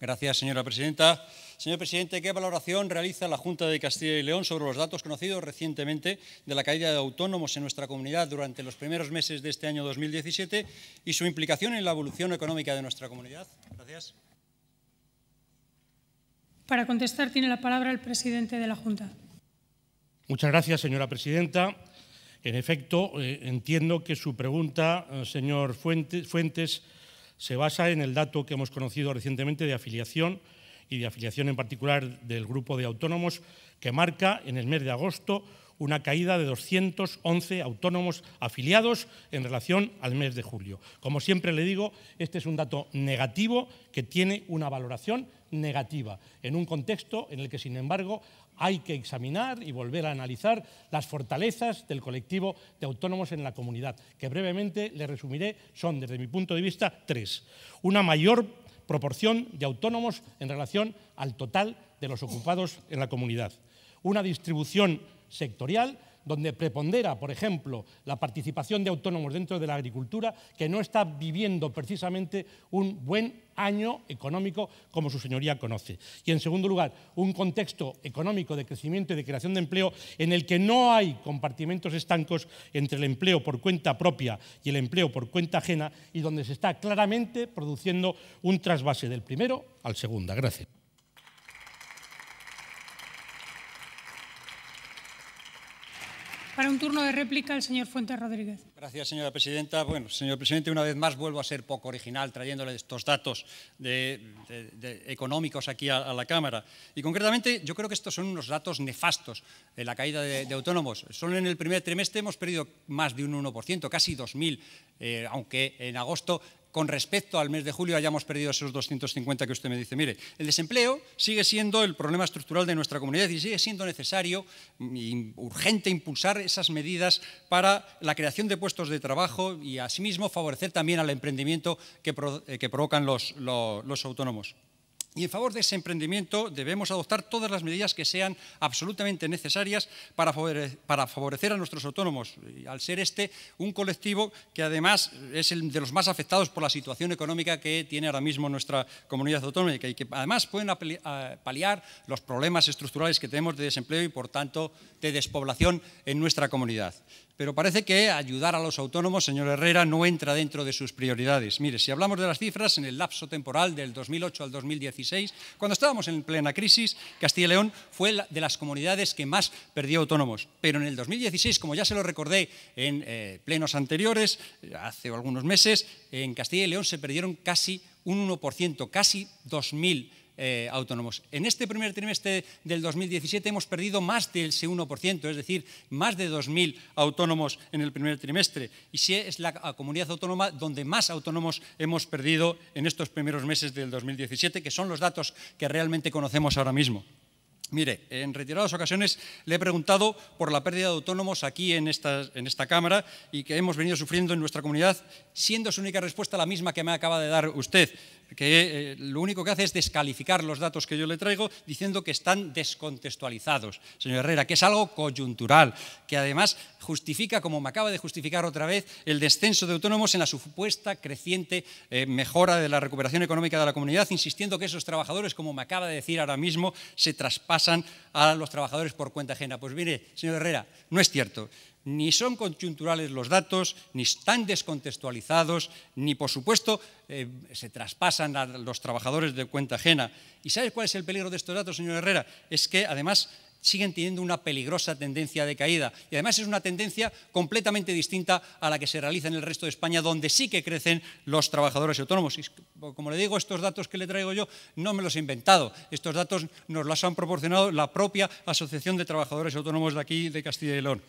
Gracias, señora presidenta. Señor presidente, ¿qué valoración realiza la Junta de Castilla y León sobre los datos conocidos recientemente de la caída de autónomos en nuestra comunidad durante los primeros meses de este año 2017 y su implicación en la evolución económica de nuestra comunidad? Gracias. Para contestar tiene la palabra el presidente de la Junta. Muchas gracias, señora presidenta. En efecto, eh, entiendo que su pregunta, eh, señor Fuentes, Fuentes se basa en el dato que hemos conocido recientemente de afiliación y de afiliación en particular del grupo de autónomos, que marca en el mes de agosto una caída de 211 autónomos afiliados en relación al mes de julio. Como siempre le digo, este es un dato negativo que tiene una valoración negativa, en un contexto en el que, sin embargo, hay que examinar y volver a analizar las fortalezas del colectivo de autónomos en la comunidad, que brevemente les resumiré, son, desde mi punto de vista, tres. Una mayor proporción de autónomos en relación al total de los ocupados en la comunidad. Una distribución sectorial donde prepondera, por ejemplo, la participación de autónomos dentro de la agricultura, que no está viviendo precisamente un buen año económico, como su señoría conoce. Y, en segundo lugar, un contexto económico de crecimiento y de creación de empleo en el que no hay compartimentos estancos entre el empleo por cuenta propia y el empleo por cuenta ajena y donde se está claramente produciendo un trasvase del primero al segundo. Gracias. Para un turno de réplica, el señor Fuentes Rodríguez. Gracias, señora presidenta. Bueno, señor presidente, una vez más vuelvo a ser poco original trayéndole estos datos económicos aquí a, la Cámara. Y concretamente, yo creo que estos son unos datos nefastos de la caída de, autónomos. Solo en el primer trimestre hemos perdido más de un 1%, casi 2.000, eh, aunque en agosto con respecto al mes de julio hayamos perdido esos 250 que usted me dice. Mire, el desempleo sigue siendo el problema estructural de nuestra comunidad y sigue siendo necesario y urgente impulsar esas medidas para la creación de puestos de trabajo y asimismo favorecer también al emprendimiento que, eh, provocan los autónomos. Y en favor de ese emprendimiento debemos adoptar todas las medidas que sean absolutamente necesarias para favorecer a nuestros autónomos, al ser este un colectivo que además es el de los más afectados por la situación económica que tiene ahora mismo nuestra comunidad autónoma y que además pueden paliar los problemas estructurales que tenemos de desempleo y por tanto de despoblación en nuestra comunidad pero parece que ayudar a los autónomos, señor Herrera, no entra dentro de sus prioridades. Mire, si hablamos de las cifras, en el lapso temporal del 2008 al 2016, cuando estábamos en plena crisis, Castilla y León fue de las comunidades que más perdió autónomos. Pero en el 2016, como ya se lo recordé en eh, plenos anteriores, hace algunos meses, en Castilla y León se perdieron casi un 1%, casi 2.000 eh, autónomos. En este primer trimestre del 2017 hemos perdido más del 1%, es decir, más de 2.000 autónomos en el primer trimestre. Y sí es la ah, comunidad autónoma donde más autónomos hemos perdido en estos primeros meses del 2017, que son los datos que realmente conocemos ahora mismo. Mire, en retiradas ocasiones le he preguntado por la pérdida de autónomos aquí en esta, en esta, Cámara y que hemos venido sufriendo en nuestra comunidad, siendo su única respuesta la misma que me acaba de dar usted, que eh, lo único que hace es descalificar los datos que yo le traigo diciendo que están descontextualizados, señor Herrera, que es algo coyuntural, que además justifica, como me acaba de justificar otra vez, el descenso de autónomos en la supuesta creciente eh, mejora de la recuperación económica de la comunidad, insistiendo que esos trabajadores, como me acaba de decir ahora mismo, se traspasan a los trabajadores por cuenta ajena. Pues mire, señor Herrera, no es cierto. Ni son coyunturales los datos, ni están descontextualizados, ni por supuesto eh, se traspasan a los trabajadores de cuenta ajena. ¿Y sabes cuál es el peligro de estos datos, señor Herrera? Es que además siguen teniendo una peligrosa tendencia de caída. Y además es una tendencia completamente distinta a la que se realiza en el resto de España, donde sí que crecen los trabajadores autónomos. como le digo, estos datos que le traigo yo no me los he inventado. Estos datos nos los han proporcionado la propia Asociación de Trabajadores Autónomos de aquí, de Castilla y León.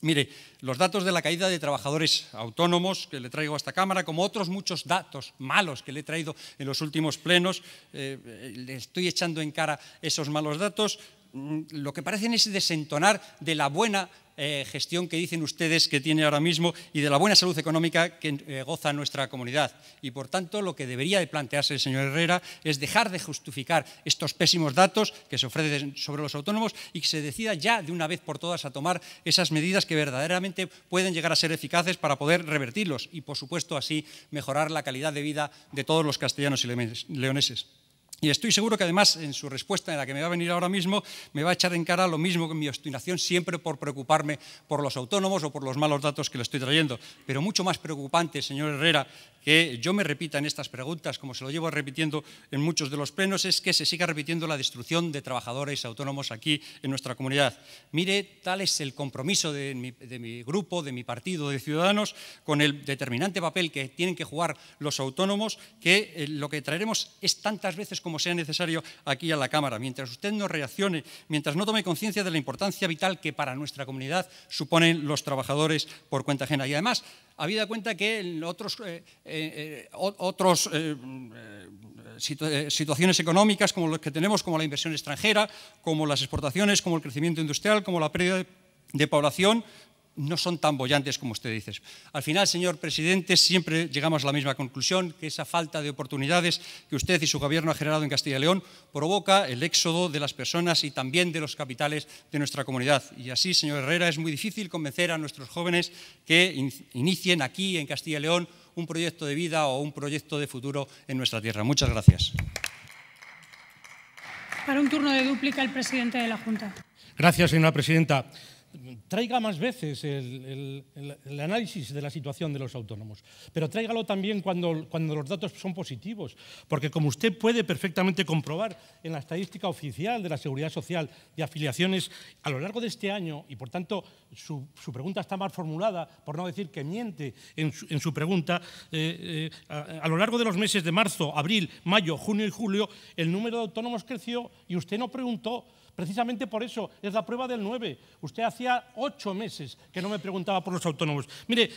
Mire, los datos de la caída de trabajadores autónomos que le traigo a esta Cámara, como otros muchos datos malos que le he traído en los últimos plenos, eh, eh, le estoy echando en cara esos malos datos. Mm, lo que parecen es desentonar de la buena eh, gestión que dicen ustedes que tiene ahora mismo y de la buena salud económica que eh, goza nuestra comunidad. Y por tanto, lo que debería de plantearse el señor Herrera es dejar de justificar estos pésimos datos que se ofrecen sobre los autónomos y que se decida ya de una vez por todas a tomar esas medidas que verdaderamente pueden llegar a ser eficaces para poder revertirlos y, por supuesto, así mejorar la calidad de vida de todos los castellanos y leoneses. Y estoy seguro que además en su respuesta, en la que me va a venir ahora mismo, me va a echar en cara lo mismo que mi obstinación siempre por preocuparme por los autónomos o por los malos datos que le estoy trayendo. Pero mucho más preocupante, señor Herrera, que yo me repita en estas preguntas, como se lo llevo repitiendo en muchos de los plenos, es que se siga repitiendo la destrucción de trabajadores autónomos aquí en nuestra comunidad. Mire, tal es el compromiso de mi, grupo, de mi partido, de Ciudadanos, con el determinante papel que tienen que jugar los autónomos, que eh, lo que traeremos es tantas veces como sea necesario aquí a la Cámara. Mientras usted no reaccione, mientras no tome conciencia de la importancia vital que para nuestra comunidad suponen los trabajadores por cuenta ajena. Y además, habida cuenta que en otros, eh, eh, eh, otros situaciones económicas como las que tenemos, como la inversión extranjera, como las exportaciones, como el crecimiento industrial, como la pérdida de población, no son tan bollantes como usted dice. Al final, señor presidente, siempre llegamos a la misma conclusión, que esa falta de oportunidades que usted y su gobierno ha generado en Castilla y León provoca el éxodo de las personas y también de los capitales de nuestra comunidad. Y así, señor Herrera, es muy difícil convencer a nuestros jóvenes que inicien aquí, en Castilla y León, un proyecto de vida o un proyecto de futuro en nuestra tierra. Muchas gracias. Para un turno de dúplica, el presidente de la Junta. Gracias, señora presidenta traiga más veces el, análisis de la situación de los autónomos, pero tráigalo también cuando, cuando los datos son positivos, porque como usted puede perfectamente comprobar en la estadística oficial de la Seguridad Social de afiliaciones a lo largo de este año, y por tanto su, pregunta está mal formulada, por no decir que miente en su, pregunta, eh, eh, a, a lo largo de los meses de marzo, abril, mayo, junio y julio, el número de autónomos creció y usted no preguntó Precisamente por eso es la prueba del 9. Usted hacía ocho meses que no me preguntaba por los autónomos. Mire,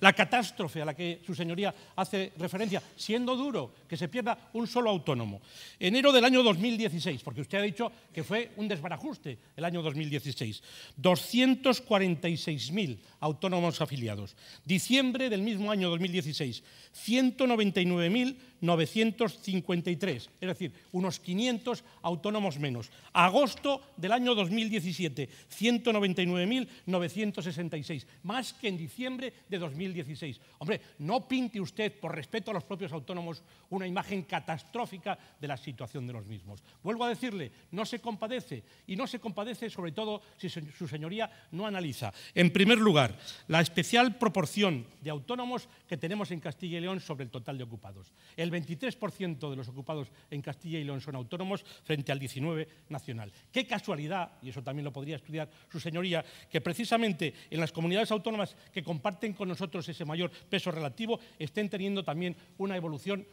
la catástrofe a la que su señoría hace referencia, siendo duro que se pierda un solo autónomo. Enero del año 2016, porque usted ha dicho que fue un desbarajuste el año 2016. 246.000 autónomos afiliados. Diciembre del mismo año 2016, 199.000 953, es decir, unos 500 autónomos menos. Agosto del año 2017, 199.966, más que en diciembre de 2016. Hombre, no pinte usted, por respeto a los propios autónomos, una imagen catastrófica de la situación de los mismos. Vuelvo a decirle, no se compadece, y no se compadece sobre todo si su señoría no analiza. En primer lugar, la especial proporción de autónomos que tenemos en Castilla y León sobre el total de ocupados. El el 23% de los ocupados en Castilla y León son autónomos frente al 19% nacional. Qué casualidad, y eso también lo podría estudiar su señoría, que precisamente en las comunidades autónomas que comparten con nosotros ese mayor peso relativo estén teniendo también una evolución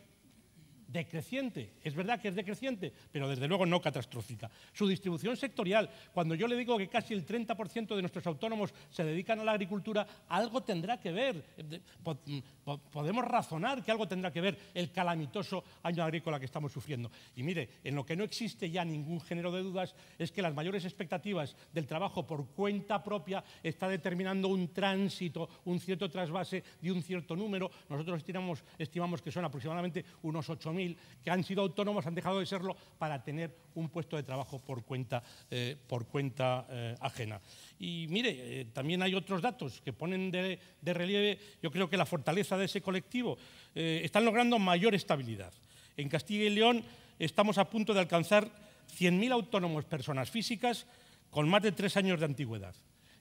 decreciente. Es verdad que es decreciente, pero desde luego no catastrófica. Su distribución sectorial, cuando yo le digo que casi el 30% de nuestros autónomos se dedican a la agricultura, algo tendrá que ver. Eh, mm, podemos razonar que algo tendrá que ver el calamitoso año agrícola que estamos sufriendo. Y mire, en lo que no existe ya ningún género de dudas es que las mayores expectativas del trabajo por cuenta propia está determinando un tránsito, un cierto trasvase de un cierto número. Nosotros estimamos, estimamos que son aproximadamente unos 8.000 que han sido autónomos han dejado de serlo para tener un puesto de trabajo por cuenta, eh, por cuenta eh, ajena. Y mire, eh, también hay otros datos que ponen de, de, relieve, yo creo que la fortaleza de ese colectivo. están logrando mayor estabilidad. En Castilla y León estamos a punto de alcanzar 100.000 autónomos personas físicas con más de tres años de antigüedad.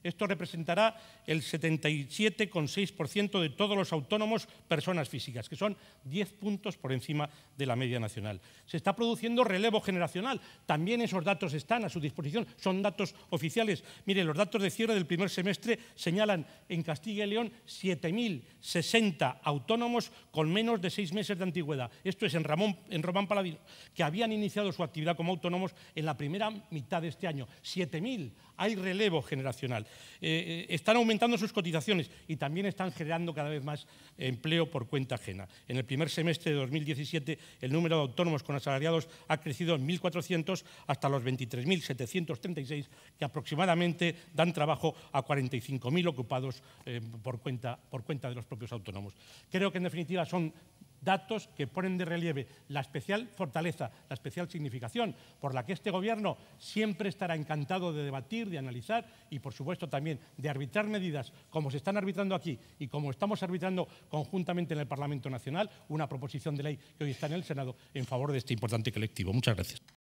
Esto representará el 77,6% de todos los autónomos personas físicas, que son 10 puntos por encima de la media nacional. Se está produciendo relevo generacional. También esos datos están a su disposición, son datos oficiales. Mire, los datos de cierre del primer semestre señalan en Castilla y León 7.060 autónomos con menos de seis meses de antigüedad. Esto es en, Ramón, en Román Paladino, que habían iniciado su actividad como autónomos en la primera mitad de este año. 7.000 hay relevo generacional. Eh, eh, están aumentando sus cotizaciones y también están generando cada vez más empleo por cuenta ajena. En el primer semestre de 2017, el número de autónomos con asalariados ha crecido en 1.400 hasta los 23.736, que aproximadamente dan trabajo a 45.000 ocupados eh, por, cuenta, por cuenta de los propios autónomos. Creo que, en definitiva, son datos que ponen de relieve la especial fortaleza, la especial significación por la que este Gobierno siempre estará encantado de debatir, de analizar y, por supuesto, también de arbitrar medidas como se están arbitrando aquí y como estamos arbitrando conjuntamente en el Parlamento Nacional, una proposición de ley que hoy está en el Senado en favor de este importante colectivo. Muchas gracias.